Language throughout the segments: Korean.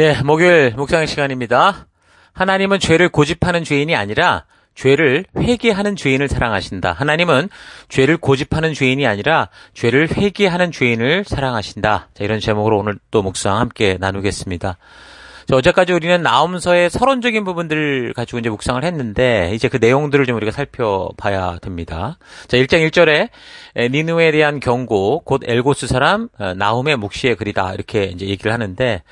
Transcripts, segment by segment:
예, 목요일 묵상의 시간입니다. 하나님은 죄를 고집하는 죄인이 아니라 죄를 회개하는 죄인을 사랑하신다. 하나님은 죄를 고집하는 죄인이 아니라 죄를 회개하는 죄인을 사랑하신다. 자, 이런 제목으로 오늘 또 묵상 함께 나누겠습니다. 자, 어제까지 우리는 나움서의 서론적인 부분들을 가지고 이제 묵상을 했는데 이제 그 내용들을 좀 우리가 살펴봐야 됩니다. 자, 1장 1절에 니누에 대한 경고 곧 엘고스 사람 어, 나움의 묵시의 글이다. 이렇게 이제 얘기를 하는데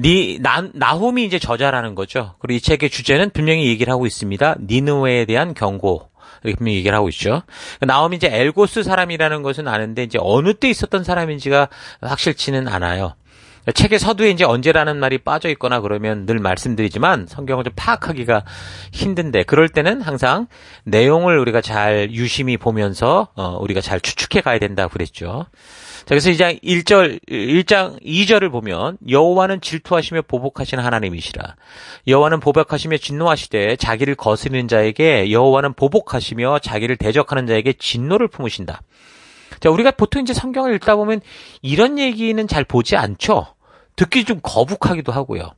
니, 나, 나홈이 이제 저자라는 거죠. 그리고 이 책의 주제는 분명히 얘기를 하고 있습니다. 니누에 대한 경고. 이렇게 분명히 얘기를 하고 있죠. 그러니까 나홈이 이제 엘고스 사람이라는 것은 아는데 이제 어느 때 있었던 사람인지가 확실치는 않아요. 책의 서두에 이제 언제라는 말이 빠져 있거나 그러면 늘 말씀드리지만 성경을 좀 파악하기가 힘든데 그럴 때는 항상 내용을 우리가 잘 유심히 보면서 어, 우리가 잘 추측해 가야 된다 그랬죠. 자, 그래서 이장 1절, 1장 2절을 보면 여호와는 질투하시며 보복하신 하나님이시라. 여호와는 보복하시며 진노하시되 자기를 거스르는 자에게 여호와는 보복하시며 자기를 대적하는 자에게 진노를 품으신다. 자, 우리가 보통 이제 성경을 읽다 보면 이런 얘기는 잘 보지 않죠. 듣기 좀 거북하기도 하고요.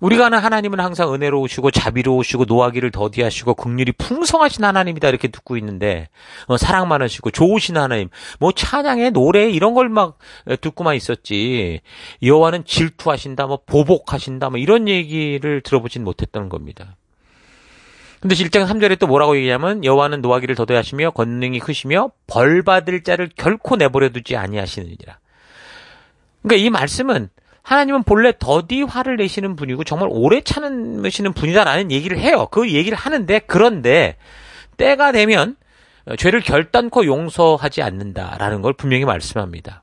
우리가 아는 하나님은 항상 은혜로우시고 자비로우시고 노하기를 더디하시고 극률이 풍성하신 하나님이다 이렇게 듣고 있는데 어, 사랑 많으시고 좋으신 하나님 뭐찬양의 노래 이런 걸 막 듣고만 있었지 여호와는 질투하신다 뭐 보복하신다 뭐 이런 얘기를 들어보진 못했던 겁니다. 근데 1장 3절에 또 뭐라고 얘기하면 여호와는 노하기를 더디하시며 권능이 크시며 벌 받을 자를 결코 내버려 두지 아니하시느니라. 그러니까 이 말씀은 하나님은 본래 더디 화를 내시는 분이고 정말 오래 참으시는 분이다라는 얘기를 해요. 그 얘기를 하는데 그런데 때가 되면 죄를 결단코 용서하지 않는다라는 걸 분명히 말씀합니다.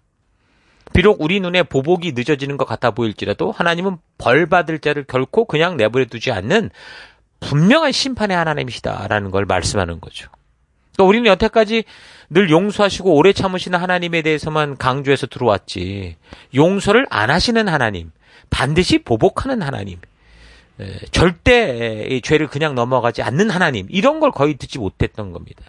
비록 우리 눈에 보복이 늦어지는 것 같아 보일지라도 하나님은 벌 받을 자를 결코 그냥 내버려 두지 않는 분명한 심판의 하나님이시다라는 걸 말씀하는 거죠. 그러니까 우리는 여태까지 늘 용서하시고 오래 참으시는 하나님에 대해서만 강조해서 들어왔지. 용서를 안 하시는 하나님, 반드시 보복하는 하나님, 예, 절대 죄를 그냥 넘어가지 않는 하나님, 이런 걸 거의 듣지 못했던 겁니다.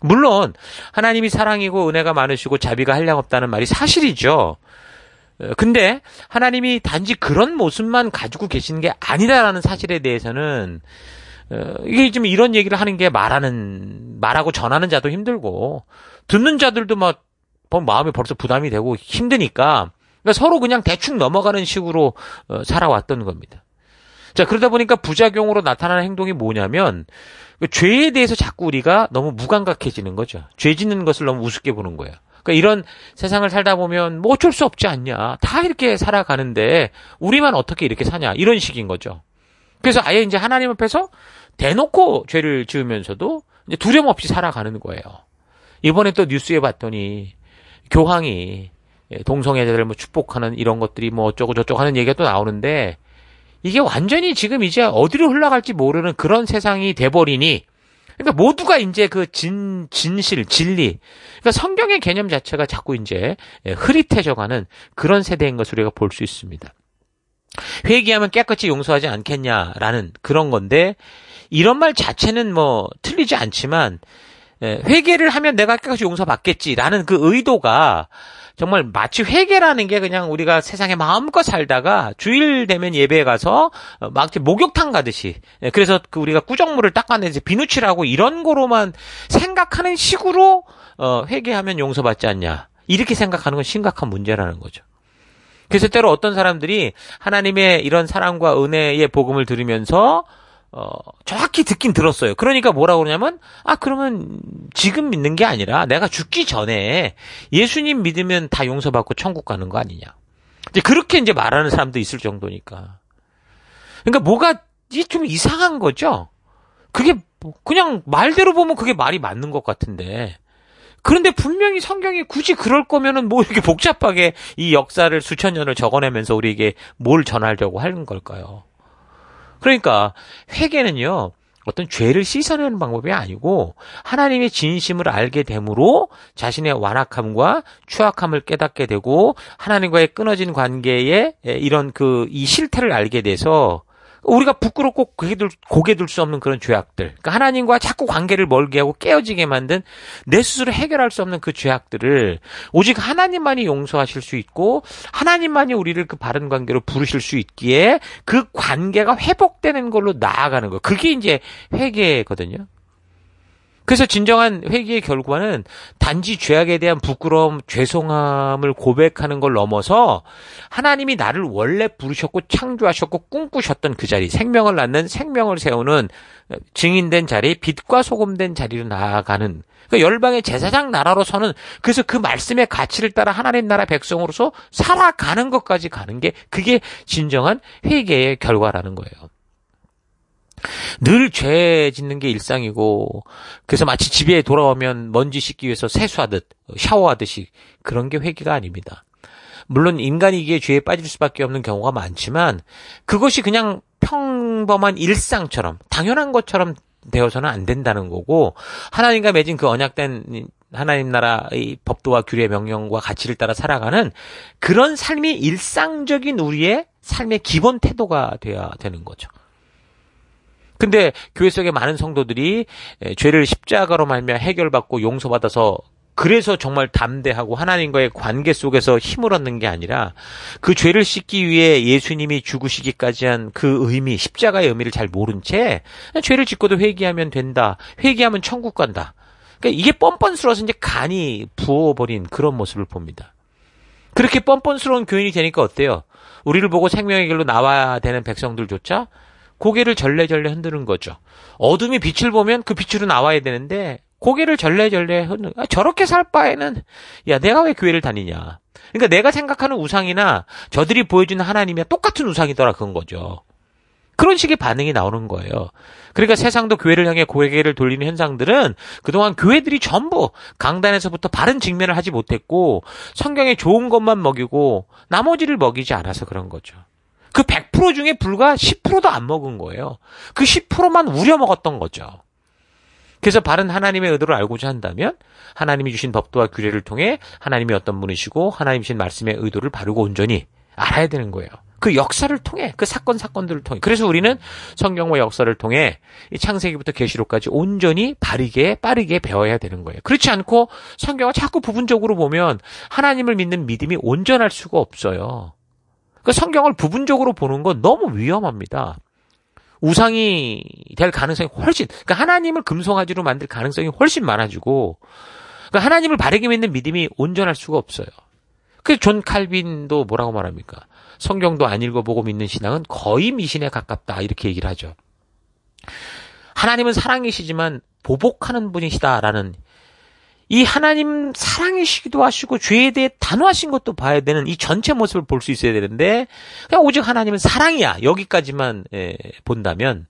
물론, 하나님이 사랑이고 은혜가 많으시고 자비가 한량없다는 말이 사실이죠. 예, 근데 하나님이 단지 그런 모습만 가지고 계신 게 아니다라는 사실에 대해서는 어, 이게 지금 이런 얘기를 하는 게 말하는 말하고 전하는 자도 힘들고 듣는 자들도 막 마음이 벌써 부담이 되고 힘드니까 그러니까 서로 그냥 대충 넘어가는 식으로 어, 살아왔던 겁니다. 자 그러다 보니까 부작용으로 나타나는 행동이 뭐냐면 그 죄에 대해서 자꾸 우리가 너무 무감각해지는 거죠. 죄 짓는 것을 너무 우습게 보는 거예요. 그러니까 이런 세상을 살다 보면 뭐 어쩔 수 없지 않냐. 다 이렇게 살아가는데 우리만 어떻게 이렇게 사냐. 이런 식인 거죠. 그래서 아예 이제 하나님 앞에서 대놓고 죄를 지으면서도 이제 두려움 없이 살아가는 거예요. 이번에 또 뉴스에 봤더니 교황이 동성애자들 뭐 축복하는 이런 것들이 뭐 어쩌고 저쩌고 하는 얘기가 또 나오는데 이게 완전히 지금 이제 어디로 흘러갈지 모르는 그런 세상이 돼버리니 그러니까 모두가 이제 그 진, 진실, 진리. 그러니까 성경의 개념 자체가 자꾸 이제 흐릿해져가는 그런 세대인 것을 우리가 볼 수 있습니다. 회개하면 깨끗이 용서하지 않겠냐라는 그런 건데 이런 말 자체는 뭐 틀리지 않지만 예, 회개를 하면 내가 깨끗이 용서받겠지라는 그 의도가 정말 마치 회개라는 게 그냥 우리가 세상에 마음껏 살다가 주일 되면 예배에 가서 막지 어, 목욕탕 가듯이 예, 그래서 그 우리가 꾸정물을 닦아내지 비누칠하고 이런 거로만 생각하는 식으로 어, 회개하면 용서받지 않냐 이렇게 생각하는 건 심각한 문제라는 거죠. 그래서 때로 어떤 사람들이 하나님의 이런 사랑과 은혜의 복음을 들으면서 어, 정확히 듣긴 들었어요. 그러니까 뭐라고 그러냐면, 아, 그러면 지금 믿는 게 아니라 내가 죽기 전에 예수님 믿으면 다 용서받고 천국 가는 거 아니냐. 이제 그렇게 이제 말하는 사람도 있을 정도니까. 그러니까 뭐가 좀 이상한 거죠? 그게, 뭐 그냥 말대로 보면 그게 말이 맞는 것 같은데. 그런데 분명히 성경이 굳이 그럴 거면은 뭐 이렇게 복잡하게 이 역사를 수천 년을 적어내면서 우리에게 뭘 전하려고 하는 걸까요? 그러니까 회개는요. 어떤 죄를 씻어내는 방법이 아니고 하나님의 진심을 알게 되므로 자신의 완악함과 추악함을 깨닫게 되고 하나님과의 끊어진 관계에 이런 그 이 실태를 알게 돼서 우리가 부끄럽고 고개 둘, 고개 둘 수 없는 그런 죄악들. 그러니까 하나님과 자꾸 관계를 멀게 하고 깨어지게 만든 내 스스로 해결할 수 없는 그 죄악들을 오직 하나님만이 용서하실 수 있고 하나님만이 우리를 그 바른 관계로 부르실 수 있기에 그 관계가 회복되는 걸로 나아가는 거. 그게 이제 회개거든요. 그래서 진정한 회개의 결과는 단지 죄악에 대한 부끄러움, 죄송함을 고백하는 걸 넘어서 하나님이 나를 원래 부르셨고 창조하셨고 꿈꾸셨던 그 자리, 생명을 낳는 생명을 세우는 증인된 자리, 빛과 소금된 자리로 나아가는 그 열방의 제사장 나라로서는 그래서 그 말씀의 가치를 따라 하나님 나라 백성으로서 살아가는 것까지 가는 게 그게 진정한 회개의 결과라는 거예요. 늘죄 짓는 게 일상이고 그래서 마치 집에 돌아오면 먼지 씻기 위해서 세수하듯 샤워하듯이 그런 게 회개가 아닙니다. 물론 인간이 기에 죄에 빠질 수밖에 없는 경우가 많지만 그것이 그냥 평범한 일상처럼 당연한 것처럼 되어서는 안 된다는 거고 하나님과 맺은 그 언약된 하나님 나라의 법도와 규례 명령과 가치를 따라 살아가는 그런 삶이 일상적인 우리의 삶의 기본 태도가 돼야 되는 거죠. 근데 교회 속에 많은 성도들이 죄를 십자가로 말미 해결받고 용서받아서 그래서 정말 담대하고 하나님과의 관계 속에서 힘을 얻는 게 아니라 그 죄를 씻기 위해 예수님이 죽으시기까지 한 그 의미, 십자가의 의미를 잘 모른 채 죄를 짓고도 회개하면 된다. 회개하면 천국 간다. 그러니까 이게 뻔뻔스러워서 이제 간이 부어버린 그런 모습을 봅니다. 그렇게 뻔뻔스러운 교인이 되니까 어때요? 우리를 보고 생명의 길로 나와야 되는 백성들조차 고개를 절레절레 흔드는 거죠. 어둠이 빛을 보면 그 빛으로 나와야 되는데 고개를 절레절레 흔드는 아, 저렇게 살 바에는 야 내가 왜 교회를 다니냐. 그러니까 내가 생각하는 우상이나 저들이 보여주는 하나님이 똑같은 우상이더라 그런 거죠. 그런 식의 반응이 나오는 거예요. 그러니까 세상도 교회를 향해 고개를 돌리는 현상들은 그동안 교회들이 전부 강단에서부터 바른 직면을 하지 못했고 성경에 좋은 것만 먹이고 나머지를 먹이지 않아서 그런 거죠. 그100% 중에 불과 10%도 안 먹은 거예요. 그 10%만 우려 먹었던 거죠. 그래서 바른 하나님의 의도를 알고자 한다면 하나님이 주신 법도와 규례를 통해 하나님이 어떤 분이시고 하나님이신 말씀의 의도를 바르고 온전히 알아야 되는 거예요. 그 역사를 통해 그 사건 사건들을 통해 그래서 우리는 성경과 역사를 통해 창세기부터 계시록까지 온전히 바르게 빠르게 배워야 되는 거예요. 그렇지 않고 성경을 자꾸 부분적으로 보면 하나님을 믿는 믿음이 온전할 수가 없어요. 그러니까 성경을 부분적으로 보는 건 너무 위험합니다. 우상이 될 가능성이 훨씬, 그러니까 하나님을 금송아지로 만들 가능성이 훨씬 많아지고, 그러니까 하나님을 바르게 믿는 믿음이 온전할 수가 없어요. 그존 칼빈도 뭐라고 말합니까? 성경도 안 읽어보고 믿는 신앙은 거의 미신에 가깝다 이렇게 얘기를 하죠. 하나님은 사랑이시지만 보복하는 분이시다라는 이 하나님 사랑이시기도 하시고 죄에 대해 단호하신 것도 봐야 되는 이 전체 모습을 볼 수 있어야 되는데 그냥 오직 하나님은 사랑이야 여기까지만 예, 본다면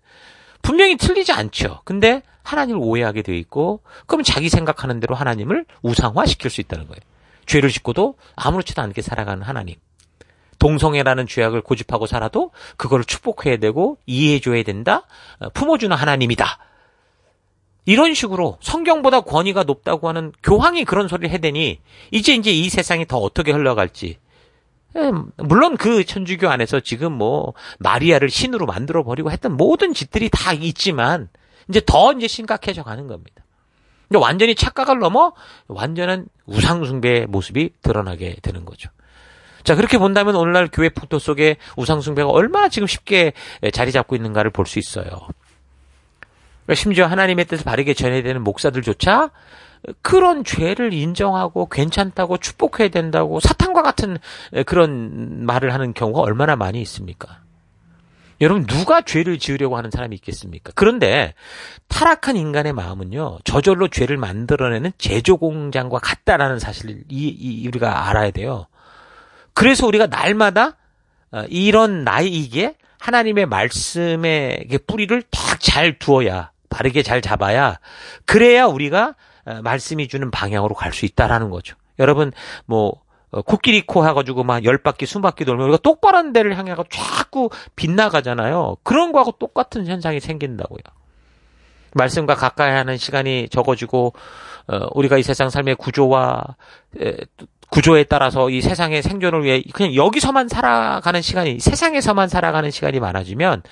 분명히 틀리지 않죠. 근데 하나님을 오해하게 돼 있고 그럼 자기 생각하는 대로 하나님을 우상화시킬 수 있다는 거예요. 죄를 짓고도 아무렇지도 않게 살아가는 하나님. 동성애라는 죄악을 고집하고 살아도 그걸 축복해야 되고 이해해줘야 된다. 어, 품어주는 하나님이다. 이런 식으로 성경보다 권위가 높다고 하는 교황이 그런 소리를 해대니 이제 이제 이 세상이 더 어떻게 흘러갈지 예, 물론 그 천주교 안에서 지금 뭐 마리아를 신으로 만들어 버리고 했던 모든 짓들이 다 있지만 이제 더 이제 심각해져 가는 겁니다. 이제 완전히 착각을 넘어 완전한 우상 숭배의 모습이 드러나게 되는 거죠. 자 그렇게 본다면 오늘날 교회 풍토 속에 우상 숭배가 얼마나 지금 쉽게 자리 잡고 있는가를 볼 수 있어요. 그러니까 심지어 하나님의 뜻을 바르게 전해야 되는 목사들조차 그런 죄를 인정하고 괜찮다고 축복해야 된다고 사탄과 같은 그런 말을 하는 경우가 얼마나 많이 있습니까? 여러분 누가 죄를 지으려고 하는 사람이 있겠습니까? 그런데 타락한 인간의 마음은요 저절로 죄를 만들어내는 제조 공장과 같다라는 사실을 이, 이, 우리가 알아야 돼요. 그래서 우리가 날마다 어, 이런 나이기에 하나님의 말씀에 뿌리를 딱잘 두어야 바르게 잘 잡아야 그래야 우리가 어, 말씀이 주는 방향으로 갈 수 있다라는 거죠. 여러분 뭐 어, 코끼리 코 해가지고 막 열 바퀴, 스무 바퀴 돌면 우리가 똑바른 데를 향해가 자꾸 빗나가잖아요. 그런 거하고 똑같은 현상이 생긴다고요. 말씀과 가까이 하는 시간이 적어지고 어, 우리가 이 세상 삶의 구조와 구조에 따라서 이 세상의 생존을 위해 그냥 여기서만 살아가는 시간이 세상에서만 살아가는 시간이 많아지면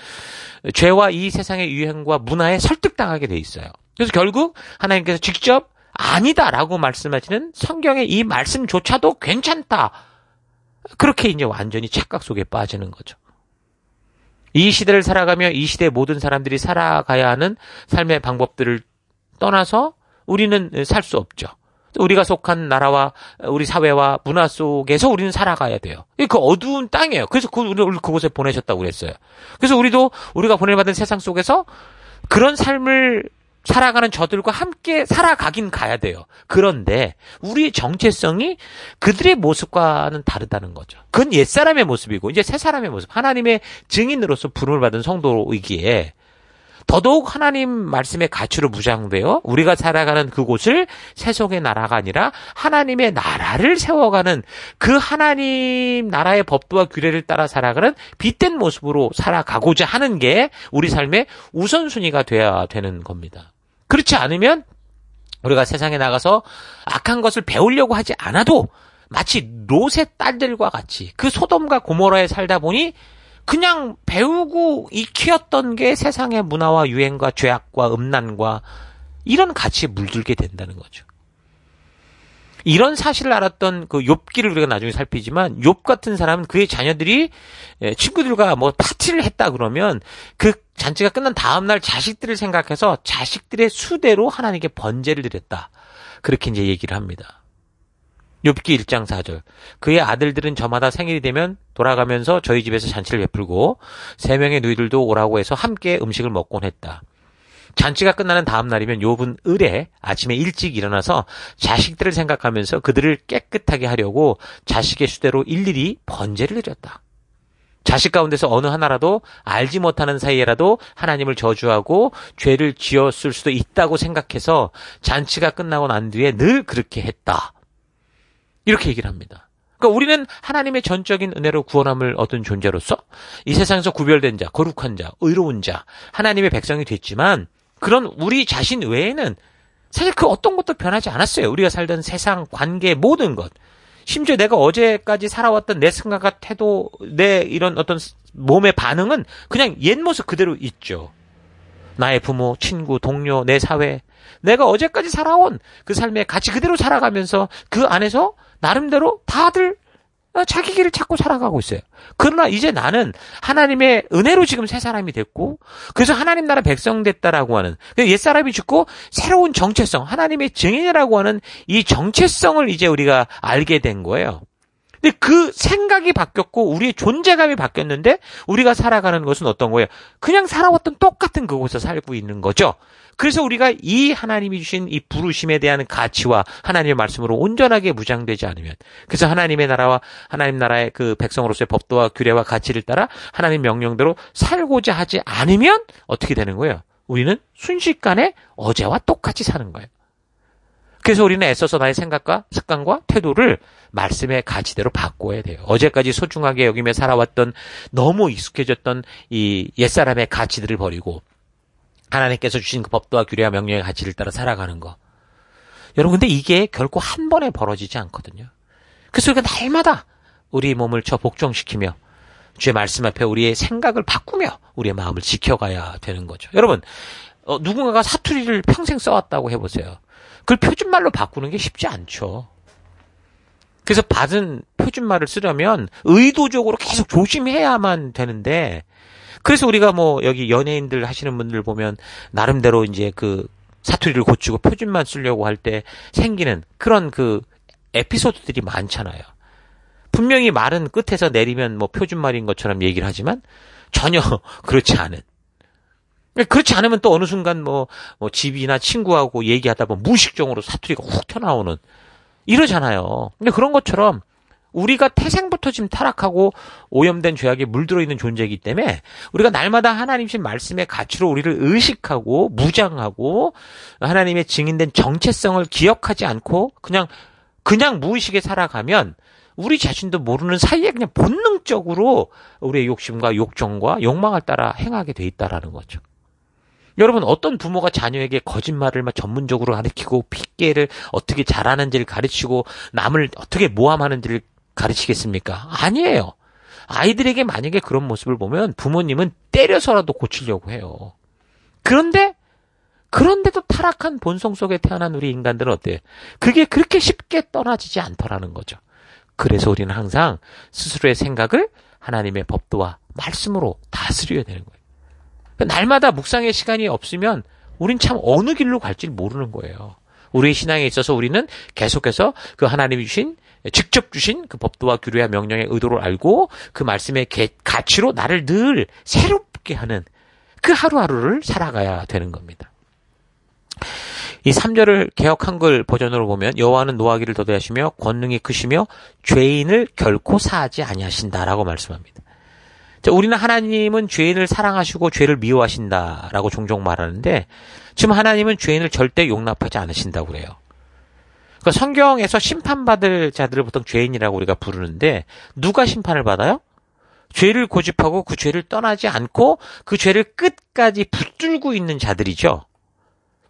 죄와 이 세상의 유행과 문화에 설득당하게 돼 있어요. 그래서 결국 하나님께서 직접 아니다라고 말씀하시는 성경의 이 말씀조차도 괜찮다. 그렇게 이제 완전히 착각 속에 빠지는 거죠. 이 시대를 살아가며 이 시대 모든 사람들이 살아가야 하는 삶의 방법들을 떠나서 우리는 살 수 없죠. 우리가 속한 나라와 우리 사회와 문화 속에서 우리는 살아가야 돼요. 그 어두운 땅이에요. 그래서 그, 우 그곳에 보내셨다고 그랬어요. 그래서 우리도 우리가 보내받은 세상 속에서 그런 삶을 살아가는 저들과 함께 살아가긴 가야 돼요. 그런데 우리의 정체성이 그들의 모습과는 다르다는 거죠. 그건 옛사람의 모습이고 이제 새사람의 모습. 하나님의 증인으로서 부름을 받은 성도이기에 더더욱 하나님 말씀의 가치로 무장되어 우리가 살아가는 그곳을 세속의 나라가 아니라 하나님의 나라를 세워가는 그 하나님 나라의 법도와 규례를 따라 살아가는 빛된 모습으로 살아가고자 하는 게 우리 삶의 우선순위가 돼야 되는 겁니다. 그렇지 않으면 우리가 세상에 나가서 악한 것을 배우려고 하지 않아도 마치 롯의 딸들과 같이 그 소돔과 고모라에 살다 보니 그냥 배우고 익히었던 게 세상의 문화와 유행과 죄악과 음란과 이런 가치에 물들게 된다는 거죠. 이런 사실을 알았던 그 욥기를 우리가 나중에 살피지만 욥 같은 사람은 그의 자녀들이 예, 친구들과 뭐 파티를 했다 그러면 그 잔치가 끝난 다음 날 자식들을 생각해서 자식들의 수대로 하나님께 번제를 드렸다. 그렇게 이제 얘기를 합니다. 욥기 1장 4절. 그의 아들들은 저마다 생일이 되면 돌아가면서 저희 집에서 잔치를 베풀고 세 명의 누이들도 오라고 해서 함께 음식을 먹곤 했다. 잔치가 끝나는 다음 날이면 욥은 을에 아침에 일찍 일어나서 자식들을 생각하면서 그들을 깨끗하게 하려고 자식의 수대로 일일이 번제를 드렸다. 자식 가운데서 어느 하나라도 알지 못하는 사이에라도 하나님을 저주하고 죄를 지었을 수도 있다고 생각해서 잔치가 끝나고 난 뒤에 늘 그렇게 했다. 이렇게 얘기를 합니다. 그러니까 우리는 하나님의 전적인 은혜로 구원함을 얻은 존재로서 이 세상에서 구별된 자, 거룩한 자, 의로운 자, 하나님의 백성이 됐지만 그런 우리 자신 외에는 사실 그 어떤 것도 변하지 않았어요. 우리가 살던 세상, 관계, 모든 것. 심지어 내가 어제까지 살아왔던 내 생각과 태도, 내 이런 어떤 몸의 반응은 그냥 옛 모습 그대로 있죠. 나의 부모, 친구, 동료, 내 사회. 내가 어제까지 살아온 그 삶에 같이 그대로 살아가면서 그 안에서 나름대로 다들 어, 자기 길을 찾고 살아가고 있어요. 그러나 이제 나는 하나님의 은혜로 지금 새 사람이 됐고, 그래서 하나님 나라 백성 됐다라고 하는, 그 옛사람이 죽고 새로운 정체성, 하나님의 증인이라고 하는 이 정체성을 이제 우리가 알게 된 거예요. 근데 그 생각이 바뀌었고 우리의 존재감이 바뀌었는데 우리가 살아가는 것은 어떤 거예요? 그냥 살아왔던 똑같은 그곳에서 살고 있는 거죠. 그래서 우리가 이 하나님이 주신 이 부르심에 대한 가치와 하나님의 말씀으로 온전하게 무장되지 않으면 그래서 하나님의 나라와 하나님 나라의 그 백성으로서의 법도와 규례와 가치를 따라 하나님 명령대로 살고자 하지 않으면 어떻게 되는 거예요? 우리는 순식간에 어제와 똑같이 사는 거예요. 그래서 우리는 애써서 나의 생각과 습관과 태도를 말씀의 가치대로 바꿔야 돼요. 어제까지 소중하게 여기며 살아왔던 너무 익숙해졌던 이 옛사람의 가치들을 버리고 하나님께서 주신 그 법도와 규례와 명령의 가치를 따라 살아가는 거. 여러분 근데 이게 결코 한 번에 벌어지지 않거든요. 그래서 우리가 날마다 우리 몸을 저 복종시키며 주의 말씀 앞에 우리의 생각을 바꾸며 우리의 마음을 지켜가야 되는 거죠. 여러분 어, 누군가가 사투리를 평생 써왔다고 해보세요. 그걸 표준말로 바꾸는 게 쉽지 않죠. 그래서 받은 표준말을 쓰려면 의도적으로 계속 조심해야만 되는데 그래서 우리가 뭐 여기 연예인들 하시는 분들 보면 나름대로 이제 그 사투리를 고치고 표준만 쓰려고 할 때 생기는 그런 그 에피소드들이 많잖아요. 분명히 말은 끝에서 내리면 뭐 표준말인 것처럼 얘기를 하지만 전혀 그렇지 않은 그렇지 않으면 또 어느 순간 뭐, 뭐 집이나 친구하고 얘기하다 보면 무식적으로 사투리가 훅 튀어나오는 이러잖아요. 근데 그런 것처럼 우리가 태생부터 지금 타락하고 오염된 죄악에 물들어 있는 존재이기 때문에 우리가 날마다 하나님신 말씀의 가치로 우리를 의식하고 무장하고 하나님의 증인된 정체성을 기억하지 않고 그냥 그냥 무의식에 살아가면 우리 자신도 모르는 사이에 그냥 본능적으로 우리의 욕심과 욕정과 욕망을 따라 행하게 돼 있다라는 거죠. 여러분 어떤 부모가 자녀에게 거짓말을 막 전문적으로 가르치고 핏개를 어떻게 잘하는지를 가르치고 남을 어떻게 모함하는지를 가르치겠습니까? 아니에요. 아이들에게 만약에 그런 모습을 보면 부모님은 때려서라도 고치려고 해요. 그런데 그런데도 타락한 본성 속에 태어난 우리 인간들은 어때요? 그게 그렇게 쉽게 떠나지지 않더라는 거죠. 그래서 우리는 항상 스스로의 생각을 하나님의 법도와 말씀으로 다스려야 되는 거예요. 날마다 묵상의 시간이 없으면 우린 참 어느 길로 갈지 모르는 거예요. 우리의 신앙에 있어서 우리는 계속해서 그 하나님이 주신 직접 주신 그 법도와 규례와 명령의 의도를 알고 그 말씀의 가치로 나를 늘 새롭게 하는 그 하루하루를 살아가야 되는 겁니다. 이 3절을 개혁 한글 버전으로 보면 여호와는 노하기를 더디하시며 권능이 크시며 죄인을 결코 사하지 아니하신다라고 말씀합니다. 자, 우리는 하나님은 죄인을 사랑하시고 죄를 미워하신다라고 종종 말하는데 지금 하나님은 죄인을 절대 용납하지 않으신다고 그래요. 그러니까 성경에서 심판받을 자들을 보통 죄인이라고 우리가 부르는데 누가 심판을 받아요? 죄를 고집하고 그 죄를 떠나지 않고 그 죄를 끝까지 붙들고 있는 자들이죠.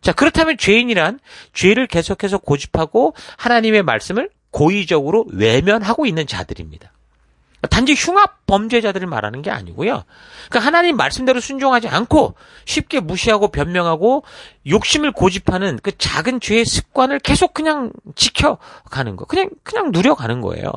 자, 그렇다면 죄인이란 죄를 계속해서 고집하고 하나님의 말씀을 고의적으로 외면하고 있는 자들입니다. 단지 흉악 범죄자들을 말하는 게 아니고요. 그러니까 하나님 말씀대로 순종하지 않고 쉽게 무시하고 변명하고 욕심을 고집하는 그 작은 죄의 습관을 계속 그냥 지켜가는 거. 그냥, 그냥 누려가는 거예요.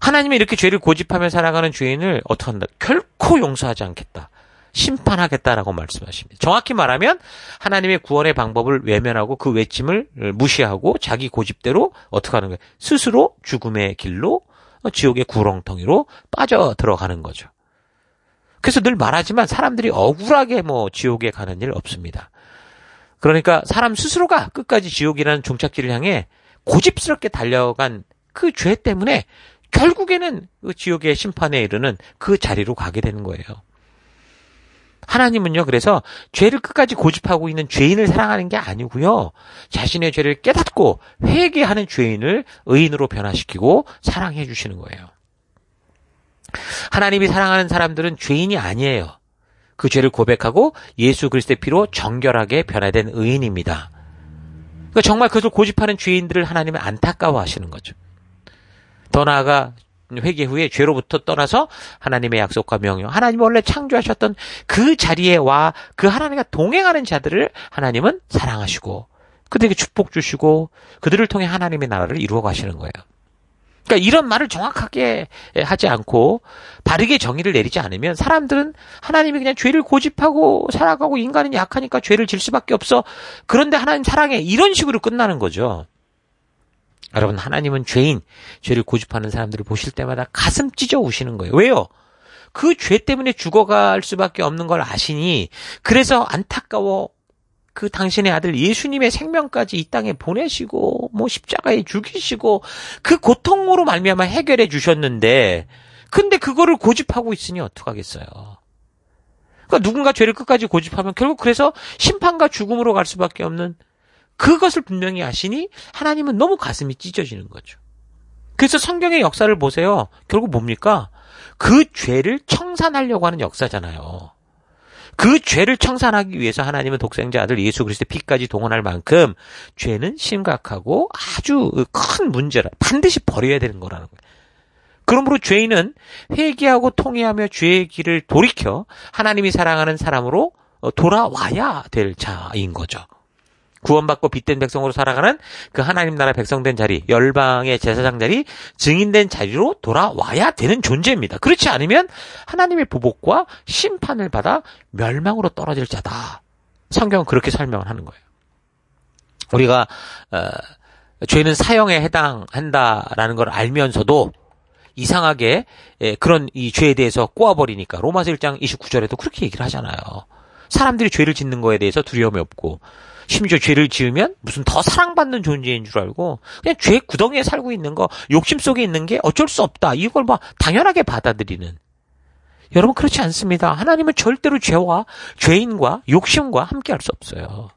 하나님이 이렇게 죄를 고집하며 살아가는 죄인을 어떻게 한다? 결코 용서하지 않겠다. 심판하겠다라고 말씀하십니다. 정확히 말하면 하나님의 구원의 방법을 외면하고 그 외침을 무시하고 자기 고집대로 어떻게 하는 거예요? 스스로 죽음의 길로 어, 지옥의 구렁텅이로 빠져 들어가는 거죠. 그래서 늘 말하지만 사람들이 억울하게 뭐 지옥에 가는 일 없습니다. 그러니까 사람 스스로가 끝까지 지옥이라는 종착지를 향해 고집스럽게 달려간 그 죄 때문에 결국에는 그 지옥의 심판에 이르는 그 자리로 가게 되는 거예요. 하나님은요, 그래서 죄를 끝까지 고집하고 있는 죄인을 사랑하는 게 아니고요. 자신의 죄를 깨닫고 회개하는 죄인을 의인으로 변화시키고 사랑해 주시는 거예요. 하나님이 사랑하는 사람들은 죄인이 아니에요. 그 죄를 고백하고 예수 그리스도의 피로 정결하게 변화된 의인입니다. 그러니까 정말 그것을 고집하는 죄인들을 하나님은 안타까워하시는 거죠. 더 나아가 회개 후에 죄로부터 떠나서 하나님의 약속과 명령, 하나님 원래 창조하셨던 그 자리에 와 그 하나님과 동행하는 자들을 하나님은 사랑하시고 그들에게 축복 주시고 그들을 통해 하나님의 나라를 이루어 가시는 거예요. 그러니까 이런 말을 정확하게 하지 않고 바르게 정의를 내리지 않으면 사람들은 하나님이 그냥 죄를 고집하고 살아가고 인간은 약하니까 죄를 질 수밖에 없어. 그런데 하나님 사랑해. 이런 식으로 끝나는 거죠. 여러분 하나님은 죄인, 죄를 고집하는 사람들을 보실 때마다 가슴 찢어 우시는 거예요. 왜요? 그 죄 때문에 죽어갈 수밖에 없는 걸 아시니 그래서 안타까워 그 당신의 아들 예수님의 생명까지 이 땅에 보내시고 뭐 십자가에 죽이시고 그 고통으로 말미암아 해결해 주셨는데 근데 그거를 고집하고 있으니 어떡하겠어요. 그러니까 누군가 죄를 끝까지 고집하면 결국 그래서 심판과 죽음으로 갈 수밖에 없는 그것을 분명히 아시니 하나님은 너무 가슴이 찢어지는 거죠. 그래서 성경의 역사를 보세요. 결국 뭡니까? 그 죄를 청산하려고 하는 역사잖아요. 그 죄를 청산하기 위해서 하나님은 독생자 아들 예수 그리스도의 피까지 동원할 만큼 죄는 심각하고 아주 큰 문제라 반드시 버려야 되는 거라는 거예요. 그러므로 죄인은 회개하고 통회하며 죄의 길을 돌이켜 하나님이 사랑하는 사람으로 돌아와야 될 자인 거죠. 구원받고 빛된 백성으로 살아가는 그 하나님 나라 백성된 자리, 열방의 제사장 자리, 증인된 자리로 돌아와야 되는 존재입니다. 그렇지 않으면 하나님의 보복과 심판을 받아 멸망으로 떨어질 자다. 성경은 그렇게 설명을 하는 거예요. 우리가 어, 죄는 사형에 해당한다라는 걸 알면서도 이상하게 예, 그런 이 죄에 대해서 꼬아버리니까 로마서 1장 29절에도 그렇게 얘기를 하잖아요. 사람들이 죄를 짓는 거에 대해서 두려움이 없고 심지어 죄를 지으면 무슨 더 사랑받는 존재인 줄 알고 그냥 죄 구덩이에 살고 있는 거 욕심 속에 있는 게 어쩔 수 없다 이걸 막 당연하게 받아들이는 여러분 그렇지 않습니다. 하나님은 절대로 죄와 죄인과 욕심과 함께할 수 없어요.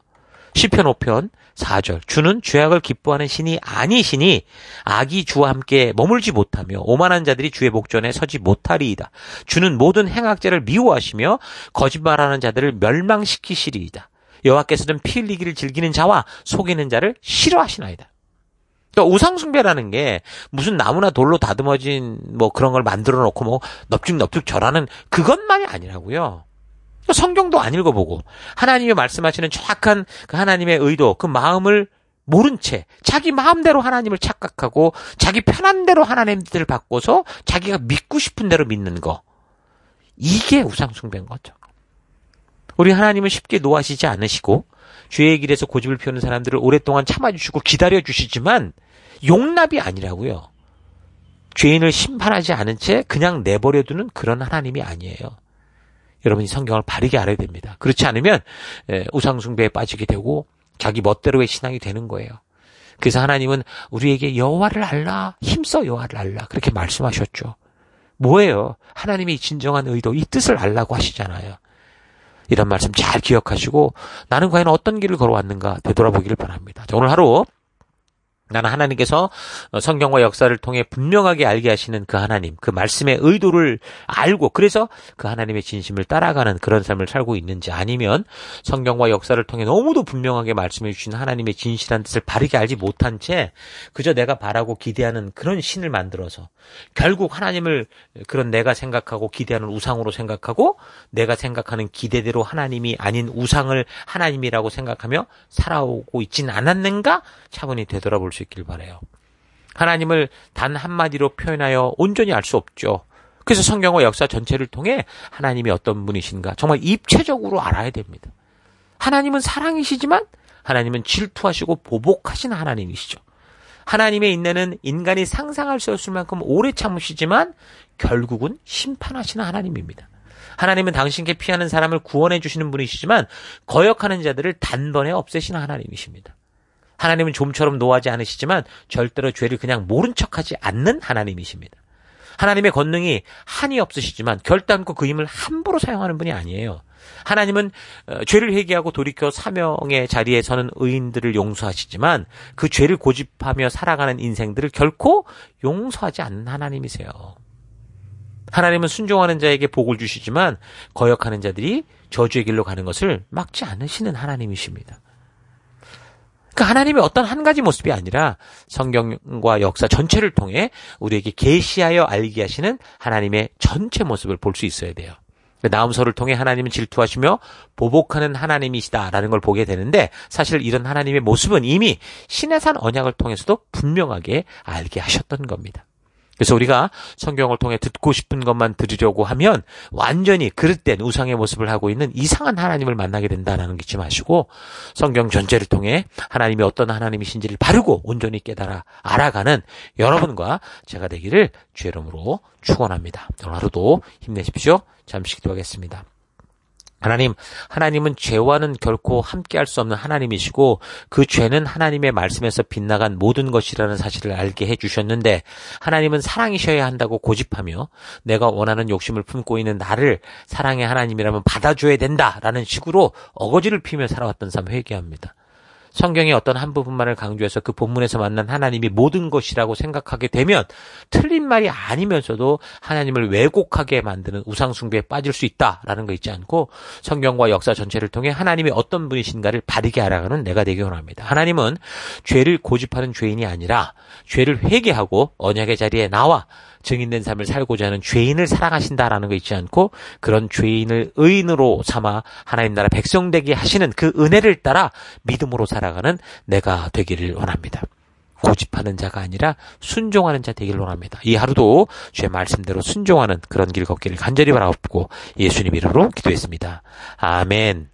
1 0편 5편 4절 주는 죄악을 기뻐하는 신이 아니시니 악이 주와 함께 머물지 못하며 오만한 자들이 주의 목전에 서지 못하리이다. 주는 모든 행악자를 미워하시며 거짓말하는 자들을 멸망시키시리이다. 여호와께서는 피 흘리기를 즐기는 자와 속이는 자를 싫어하시나이다. 또 그러니까 우상숭배라는 게 무슨 나무나 돌로 다듬어진 뭐 그런 걸 만들어 놓고 뭐 넙죽넙죽 절하는 그것만이 아니라고요. 그러니까 성경도 안 읽어보고 하나님이 말씀하시는 정확한 그 하나님의 의도 그 마음을 모른 채 자기 마음대로 하나님을 착각하고 자기 편한 대로 하나님들을 바꿔서 자기가 믿고 싶은 대로 믿는 거 이게 우상숭배인 거죠. 우리 하나님은 쉽게 노하시지 않으시고 죄의 길에서 고집을 피우는 사람들을 오랫동안 참아주시고 기다려주시지만 용납이 아니라고요. 죄인을 심판하지 않은 채 그냥 내버려두는 그런 하나님이 아니에요. 여러분이 성경을 바르게 알아야 됩니다. 그렇지 않으면 우상숭배에 빠지게 되고 자기 멋대로의 신앙이 되는 거예요. 그래서 하나님은 우리에게 여호와를 알라 힘써 여호와를 알라 그렇게 말씀하셨죠. 뭐예요? 하나님의 진정한 의도 이 뜻을 알라고 하시잖아요. 이런 말씀 잘 기억하시고 나는 과연 어떤 길을 걸어왔는가 되돌아보기를 바랍니다. 자, 오늘 하루 나는 하나님께서 성경과 역사를 통해 분명하게 알게 하시는 그 하나님, 그 말씀의 의도를 알고, 그래서 그 하나님의 진심을 따라가는 그런 삶을 살고 있는지 아니면 성경과 역사를 통해 너무도 분명하게 말씀해 주신 하나님의 진실한 뜻을 바르게 알지 못한 채 그저 내가 바라고 기대하는 그런 신을 만들어서 결국 하나님을 그런 내가 생각하고 기대하는 우상으로 생각하고 내가 생각하는 기대대로 하나님이 아닌 우상을 하나님이라고 생각하며 살아오고 있진 않았는가 차분히 되돌아볼 수 있길 바래요. 하나님을 단 한마디로 표현하여 온전히 알 수 없죠. 그래서 성경과 역사 전체를 통해 하나님이 어떤 분이신가 정말 입체적으로 알아야 됩니다. 하나님은 사랑이시지만 하나님은 질투하시고 보복하신 하나님이시죠. 하나님의 인내는 인간이 상상할 수 없을 만큼 오래 참으시지만 결국은 심판하시는 하나님입니다. 하나님은 당신께 피하는 사람을 구원해 주시는 분이시지만 거역하는 자들을 단번에 없애시는 하나님이십니다. 하나님은 좀처럼 노하지 않으시지만 절대로 죄를 그냥 모른 척하지 않는 하나님이십니다. 하나님의 권능이 한이 없으시지만 결단코 그 힘을 함부로 사용하는 분이 아니에요. 하나님은 어, 죄를 회개하고 돌이켜 사명의 자리에서는 의인들을 용서하시지만 그 죄를 고집하며 살아가는 인생들을 결코 용서하지 않는 하나님이세요. 하나님은 순종하는 자에게 복을 주시지만 거역하는 자들이 저주의 길로 가는 것을 막지 않으시는 하나님이십니다. 그 하나님의 어떤 한 가지 모습이 아니라 성경과 역사 전체를 통해 우리에게 계시하여 알게 하시는 하나님의 전체 모습을 볼 수 있어야 돼요. 나음서를 통해 하나님은 질투하시며 보복하는 하나님이시다라는 걸 보게 되는데 사실 이런 하나님의 모습은 이미 신의 산 언약을 통해서도 분명하게 알게 하셨던 겁니다. 그래서 우리가 성경을 통해 듣고 싶은 것만 들으려고 하면 완전히 그릇된 우상의 모습을 하고 있는 이상한 하나님을 만나게 된다라는 게 잊지 마시고 성경 전체를 통해 하나님이 어떤 하나님이신지를 바르고 온전히 깨달아 알아가는 여러분과 제가 되기를 주의 이름으로 축원합니다. 오늘 하루도 힘내십시오. 잠시 기도하겠습니다. 하나님, 하나님은 죄와는 결코 함께할 수 없는 하나님이시고 그 죄는 하나님의 말씀에서 빗나간 모든 것이라는 사실을 알게 해주셨는데 하나님은 사랑이셔야 한다고 고집하며 내가 원하는 욕심을 품고 있는 나를 사랑의 하나님이라면 받아줘야 된다라는 식으로 어거지를 피며 살아왔던 삶 회개합니다. 성경의 어떤 한 부분만을 강조해서 그 본문에서 만난 하나님이 모든 것이라고 생각하게 되면 틀린 말이 아니면서도 하나님을 왜곡하게 만드는 우상숭배에 빠질 수 있다라는 거 있지 않고 성경과 역사 전체를 통해 하나님이 어떤 분이신가를 바르게 알아가는 내가 되기 원합니다. 하나님은 죄를 고집하는 죄인이 아니라 죄를 회개하고 언약의 자리에 나와 증인된 삶을 살고자 하는 죄인을 사랑하신다라는 거잊지 않고 그런 죄인을 의인으로 삼아 하나님 나라 백성 되게 하시는 그 은혜를 따라 믿음으로 살아가는 내가 되기를 원합니다. 고집하는 자가 아니라 순종하는 자 되길 원합니다. 이 하루도 주의 말씀대로 순종하는 그런 길 걷기를 간절히 바라옵고 예수님 이름으로 기도했습니다. 아멘.